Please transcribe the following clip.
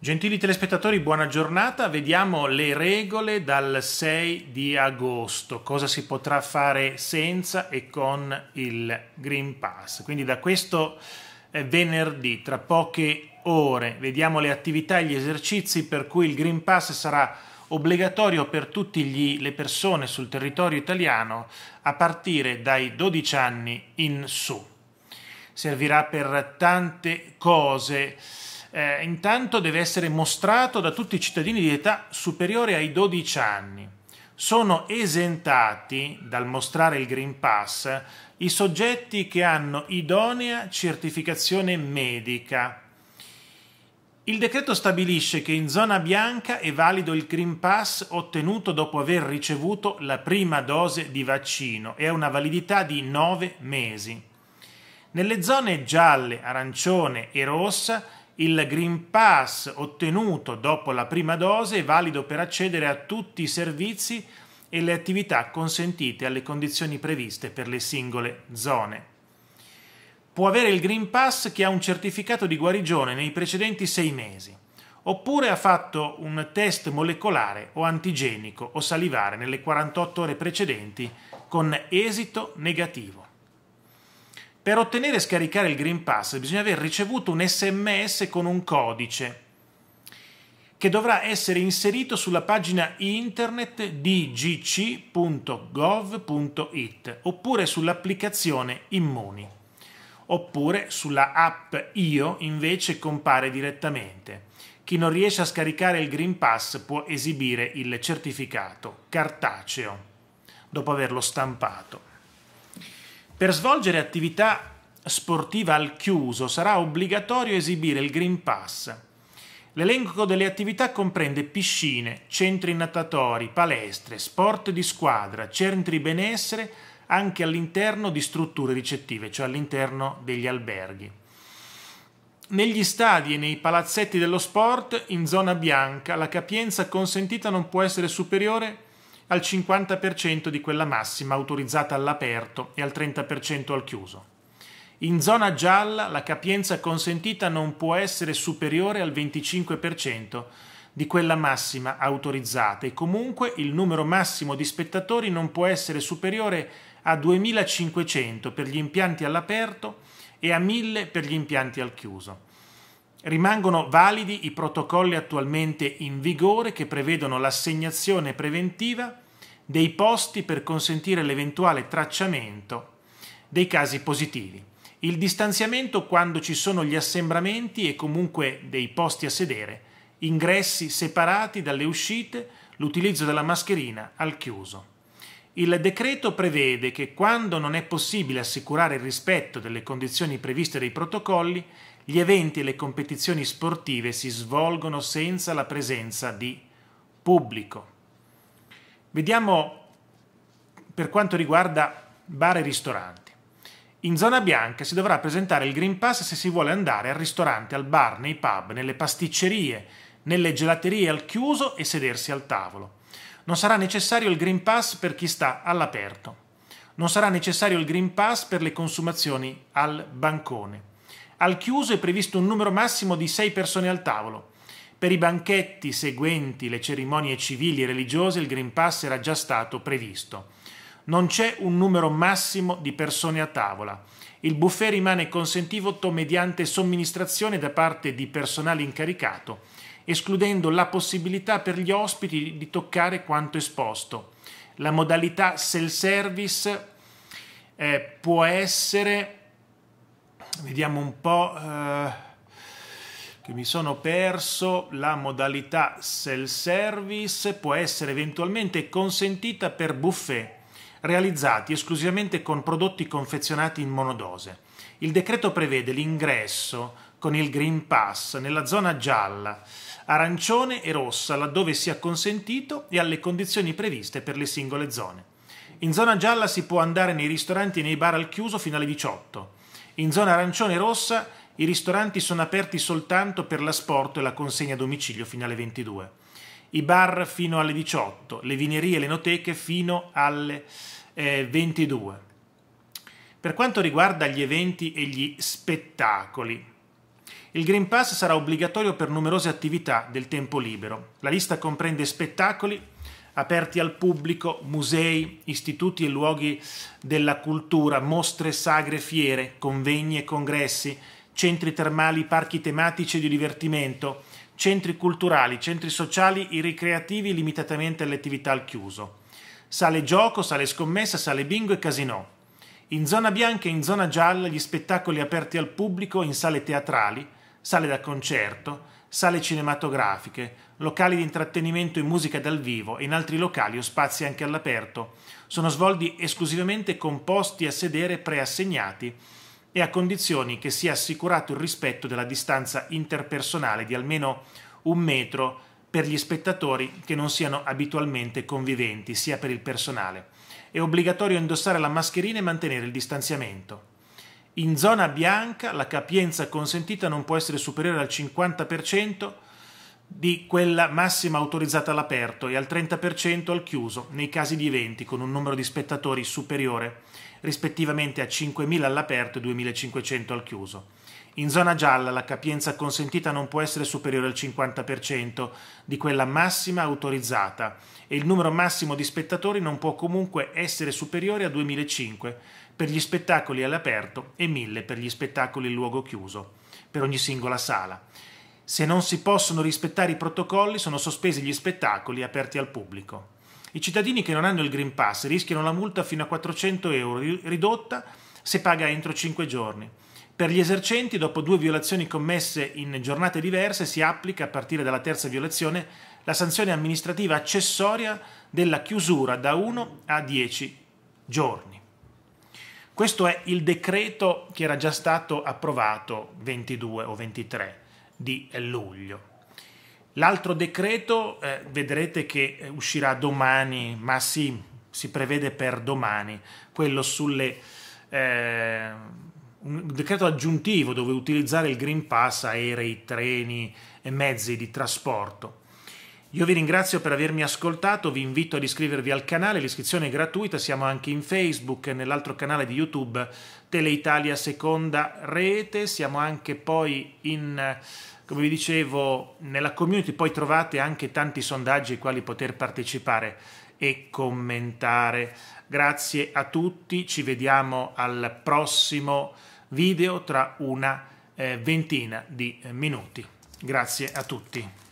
Gentili telespettatori, buona giornata. Vediamo le regole dal 6 di agosto, cosa si potrà fare senza e con il Green Pass. Quindi da questo eh, venerdì, tra poche ore, vediamo le attività e gli esercizi per cui il Green Pass sarà obbligatorio per tutte le persone sul territorio italiano a partire dai 12 anni in su. Servirà per tante cose eh, intanto deve essere mostrato da tutti i cittadini di età superiore ai 12 anni. Sono esentati dal mostrare il Green Pass i soggetti che hanno idonea certificazione medica. Il decreto stabilisce che in zona bianca è valido il Green Pass ottenuto dopo aver ricevuto la prima dose di vaccino e ha una validità di 9 mesi. Nelle zone gialle, arancione e rossa il Green Pass ottenuto dopo la prima dose è valido per accedere a tutti i servizi e le attività consentite alle condizioni previste per le singole zone. Può avere il Green Pass che ha un certificato di guarigione nei precedenti sei mesi, oppure ha fatto un test molecolare o antigenico o salivare nelle 48 ore precedenti con esito negativo. Per ottenere e scaricare il Green Pass bisogna aver ricevuto un sms con un codice che dovrà essere inserito sulla pagina internet di oppure sull'applicazione Immuni oppure sulla app Io invece compare direttamente. Chi non riesce a scaricare il Green Pass può esibire il certificato cartaceo dopo averlo stampato. Per svolgere attività sportiva al chiuso sarà obbligatorio esibire il Green Pass. L'elenco delle attività comprende piscine, centri natatori, palestre, sport di squadra, centri benessere, anche all'interno di strutture ricettive, cioè all'interno degli alberghi. Negli stadi e nei palazzetti dello sport, in zona bianca, la capienza consentita non può essere superiore a al 50% di quella massima autorizzata all'aperto e al 30% al chiuso. In zona gialla la capienza consentita non può essere superiore al 25% di quella massima autorizzata e comunque il numero massimo di spettatori non può essere superiore a 2500 per gli impianti all'aperto e a 1000 per gli impianti al chiuso. Rimangono validi i protocolli attualmente in vigore che prevedono l'assegnazione preventiva dei posti per consentire l'eventuale tracciamento dei casi positivi, il distanziamento quando ci sono gli assembramenti e comunque dei posti a sedere, ingressi separati dalle uscite, l'utilizzo della mascherina al chiuso. Il decreto prevede che quando non è possibile assicurare il rispetto delle condizioni previste dai protocolli, gli eventi e le competizioni sportive si svolgono senza la presenza di pubblico. Vediamo per quanto riguarda bar e ristoranti. In zona bianca si dovrà presentare il Green Pass se si vuole andare al ristorante, al bar, nei pub, nelle pasticcerie, nelle gelaterie al chiuso e sedersi al tavolo. Non sarà necessario il Green Pass per chi sta all'aperto. Non sarà necessario il Green Pass per le consumazioni al bancone. Al chiuso è previsto un numero massimo di sei persone al tavolo. Per i banchetti seguenti le cerimonie civili e religiose il Green Pass era già stato previsto. Non c'è un numero massimo di persone a tavola. Il buffet rimane consentito mediante somministrazione da parte di personale incaricato, escludendo la possibilità per gli ospiti di toccare quanto esposto. La modalità self-service eh, può essere vediamo un po' eh, che mi sono perso, la modalità self-service può essere eventualmente consentita per buffet realizzati esclusivamente con prodotti confezionati in monodose. Il decreto prevede l'ingresso con il Green Pass nella zona gialla, arancione e rossa laddove sia consentito e alle condizioni previste per le singole zone. In zona gialla si può andare nei ristoranti e nei bar al chiuso fino alle 18 in zona arancione e rossa i ristoranti sono aperti soltanto per l'asporto e la consegna a domicilio fino alle 22. I bar fino alle 18, le vinerie e le noteche fino alle eh, 22. Per quanto riguarda gli eventi e gli spettacoli, il Green Pass sarà obbligatorio per numerose attività del tempo libero. La lista comprende spettacoli, aperti al pubblico, musei, istituti e luoghi della cultura, mostre, sagre, fiere, convegni e congressi, centri termali, parchi tematici e di divertimento, centri culturali, centri sociali, e ricreativi limitatamente alle attività al chiuso, sale gioco, sale scommessa, sale bingo e casino. In zona bianca e in zona gialla gli spettacoli aperti al pubblico in sale teatrali, sale da concerto, sale cinematografiche, locali di intrattenimento e musica dal vivo e in altri locali o spazi anche all'aperto. Sono svolti esclusivamente con posti a sedere preassegnati e a condizioni che sia assicurato il rispetto della distanza interpersonale di almeno un metro per gli spettatori che non siano abitualmente conviventi, sia per il personale. È obbligatorio indossare la mascherina e mantenere il distanziamento. In zona bianca la capienza consentita non può essere superiore al 50% di quella massima autorizzata all'aperto e al 30% al chiuso nei casi di eventi con un numero di spettatori superiore rispettivamente a 5.000 all'aperto e 2.500 al chiuso. In zona gialla la capienza consentita non può essere superiore al 50% di quella massima autorizzata e il numero massimo di spettatori non può comunque essere superiore a 2005 per gli spettacoli all'aperto e 1000 per gli spettacoli in luogo chiuso, per ogni singola sala. Se non si possono rispettare i protocolli sono sospesi gli spettacoli aperti al pubblico. I cittadini che non hanno il Green Pass rischiano la multa fino a 400 euro ridotta se paga entro 5 giorni per gli esercenti, dopo due violazioni commesse in giornate diverse, si applica a partire dalla terza violazione la sanzione amministrativa accessoria della chiusura da 1 a 10 giorni. Questo è il decreto che era già stato approvato 22 o 23 di luglio. L'altro decreto eh, vedrete che eh, uscirà domani, ma sì, si prevede per domani, quello sulle... Eh, un decreto aggiuntivo dove utilizzare il Green Pass aerei, treni e mezzi di trasporto. Io vi ringrazio per avermi ascoltato, vi invito ad iscrivervi al canale, l'iscrizione è gratuita, siamo anche in Facebook e nell'altro canale di YouTube Teleitalia Seconda Rete, siamo anche poi in come vi dicevo, nella community poi trovate anche tanti sondaggi ai quali poter partecipare e commentare. Grazie a tutti, ci vediamo al prossimo video tra una eh, ventina di eh, minuti. Grazie a tutti.